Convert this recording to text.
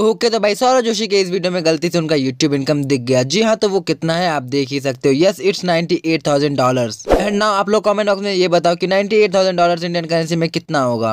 okay तो भाई सौरभ जोशी के इस वीडियो में गलती से उनका यूट्यूब इनकम दिख गया जी हाँ तो वो कितना है आप देख ही सकते हो yes it's ninety eight thousand dollar and now आप लोग कमेंट बॉक्स में ये बताओ कि ninety eight thousand dollar Indian currency में कितना होगा